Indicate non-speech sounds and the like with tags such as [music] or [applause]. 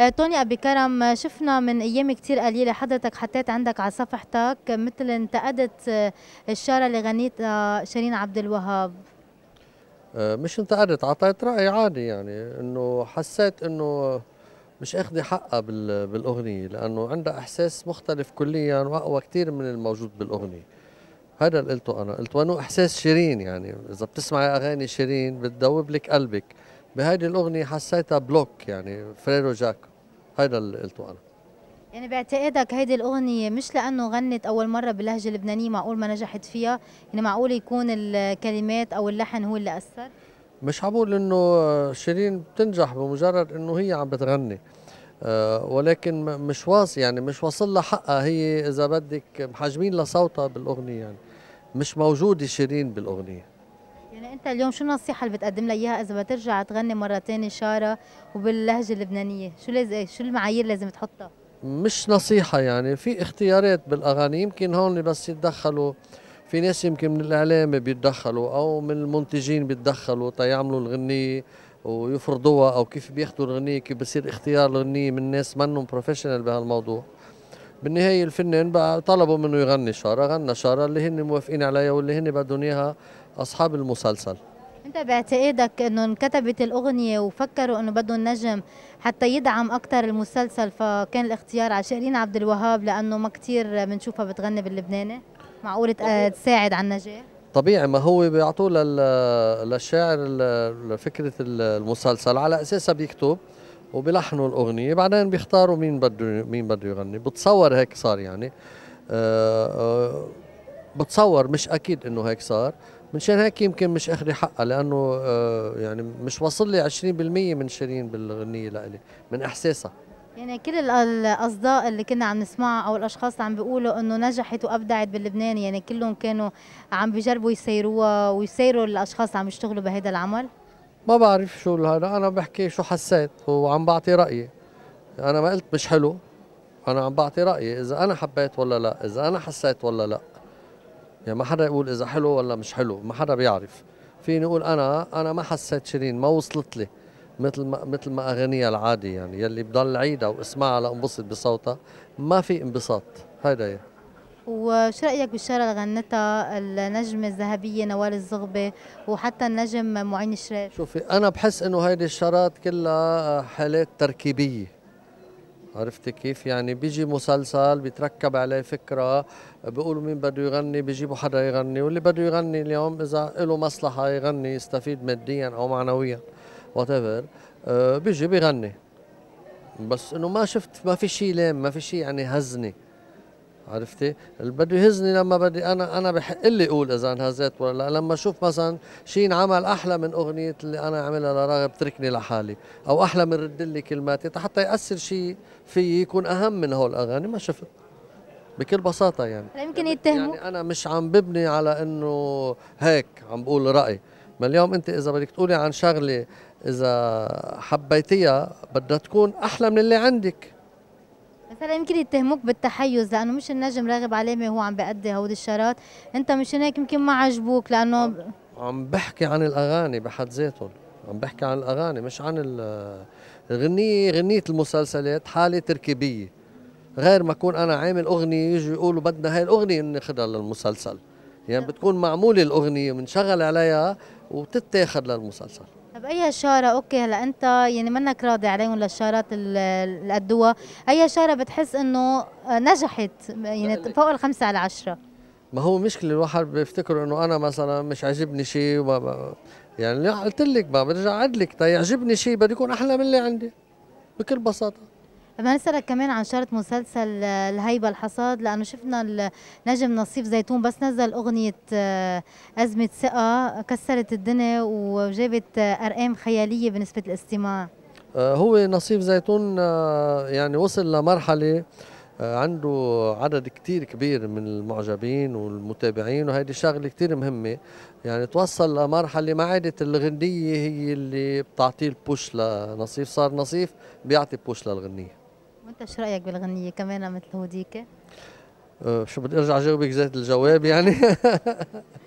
آه، توني أبي كرم آه، شفنا من أيام كثير قليلة حضرتك حطيت عندك على صفحتك مثل انتقدت آه، الشارة اللي غنيتها شيرين عبد الوهاب مش انتقدت اعطيت راي عادي يعني انه حسيت انه مش اخذه حقها بالاغنيه لانه عندها احساس مختلف كليا واقوى كثير من الموجود بالاغنيه هذا اللي قلته انا قلت وانه احساس شيرين يعني اذا بتسمعي اغاني شيرين بتدوب لك قلبك بهيدي الاغنيه حسيتها بلوك يعني فريرو جاك هيدا اللي قلته انا يعني باعتقادك هيدي الأغنية مش لأنه غنت أول مرة باللهجة اللبنانية معقول ما نجحت فيها يعني معقول يكون الكلمات أو اللحن هو اللي أثر مش عبول إنه شيرين بتنجح بمجرد إنه هي عم بتغني أه ولكن مش واصل يعني مش واصل لها حقها هي إذا بدك محجمين لصوتها بالأغنية يعني مش موجودة شيرين بالأغنية يعني انت اليوم شو النصيحه اللي بتقدم لي اياها اذا بترجع تغني مره ثانيه شاره وباللهجه اللبنانيه شو لازم إيه، شو المعايير لازم تحطها مش نصيحه يعني في اختيارات بالاغاني يمكن هون بس يتدخلوا في ناس يمكن من الاعلام بيتدخلوا او من المنتجين بيتدخلوا تيعملوا الغنيه ويفرضوها او كيف بياخذوا الغنيه كيف بصير اختيار الغنيه من ناس منهم بروفيشنال بهالموضوع بالنهايه الفنان بقى طلبوا منه يغني شاره غنى شاره اللي هن موافقين عليها واللي هن بدهم اياها اصحاب المسلسل انت باعتقادك انه انكتبت الاغنيه وفكروا انه بدهم نجم حتى يدعم اكثر المسلسل فكان الاختيار على شيرين عبد الوهاب لانه ما كثير بنشوفها بتغني باللبناني معقول تساعد على النجاح طبيعي ما هو بيعطوه للشاعر فكره المسلسل على اساسها بيكتب وبلحنوا الاغنيه بعدين بيختاروا مين بده مين بده يغني بتصور هيك صار يعني أه, آه، بتصور مش اكيد انه هيك صار منشان هيك يمكن مش اخذ حقها لانه أه يعني مش واصل لي 20% من شيرين بالاغنيه لإلي من احساسها يعني كل الاصداء اللي كنا عم نسمعها او الاشخاص اللي عم بيقولوا انه نجحت وابدعت بلبنان يعني كلهم كانوا عم بيجربوا يسيروها ويسيروا الاشخاص اللي عم يشتغلوا بهذا العمل ما بعرف شو هذا انا بحكي شو حسيت وعم بعطي رايي انا ما قلت مش حلو انا عم بعطي رايي اذا انا حبيت ولا لا اذا انا حسيت ولا لا يعني ما حدا يقول اذا حلو ولا مش حلو ما حدا بيعرف فيني اقول انا انا ما حسيت شيرين ما وصلت لي مثل ما مثل ما اغانيها العادي يعني يلي بضل عيدها واسمعها لانبسط بصوتها ما في انبساط هيدا يعني. وش رايك بالشارة اللي غنتها النجمه الذهبيه نوال الزغبه وحتى النجم معين شريف شوفي انا بحس انه هيدي الشارات كلها حالات تركيبيه عرفتي كيف يعني بيجي مسلسل بيتركب عليه فكرة بيقولوا مين بده يغني بيجيبوا حدا يغني واللي بده يغني اليوم إذا له مصلحة يغني يستفيد ماديا أو معنويا وات ايفر آه، بيجي بيغني بس إنه ما شفت ما في شيء لام ما في شيء يعني هزني عرفتي؟ بده يهزني لما بدي انا انا بحق لي اقول اذا انهزيت ولا لا، لما اشوف مثلا شيء انعمل احلى من اغنيه اللي انا عملها لراغب تركني لحالي، او احلى من رد لي كلماتي حتى ياثر شيء في يكون اهم من هول الاغاني ما شفت بكل بساطه يعني يمكن يتهموا يعني انا مش عم ببني على انه هيك عم بقول رأي ما اليوم انت اذا بدك تقولي عن شغله اذا حبيتيها بدها تكون احلى من اللي عندك مثلا يمكن يتهموك بالتحيز لانه مش النجم راغب علامه وهو عم بيأدي هود الشارات انت مشان هيك يمكن ما عجبوك لانه عم, عم بحكي عن الاغاني بحد ذاتهم عم بحكي عن الاغاني مش عن الغنيه غنيه المسلسلات حاله تركيبيه غير ما اكون انا عامل اغنيه يجوا يقولوا بدنا هاي الاغنيه ناخذها للمسلسل يعني نعم. بتكون معموله الاغنيه بنشغل عليها وبتتاخذ للمسلسل طب اي شاره اوكي هلا انت يعني منك راضي عليهم للشارات اللي قدوها اي شاره بتحس انه آه، نجحت يعني فوق الخمسة على عشرة ما هو مشكله الواحد بيفتكر انه انا مثلا مش عاجبني شيء وما يعني قلت لك برجع عدلك تا يعجبني شيء بده يكون احلى من اللي عندي بكل بساطه بدنا نسالك كمان عن شرط مسلسل الهيبة آه، الحصاد لأنه شفنا النجم نصيف زيتون بس نزل أغنية آه، أزمة ثقة كسرت الدنيا وجابت آه، أرقام خيالية بنسبة الاستماع هو نصيف زيتون يعني وصل لمرحلة عنده عدد كتير كبير من المعجبين والمتابعين وهيدي شغله كتير مهمه يعني توصل لمرحله ما عادت الغنيه هي اللي بتعطيه البوش لنصيف صار نصيف بيعطي بوش للغنيه وانت شو رايك بالغنيه كمان مثل هوديك أه، شو بدي ارجع جاوبك زيت الجواب يعني [laughs]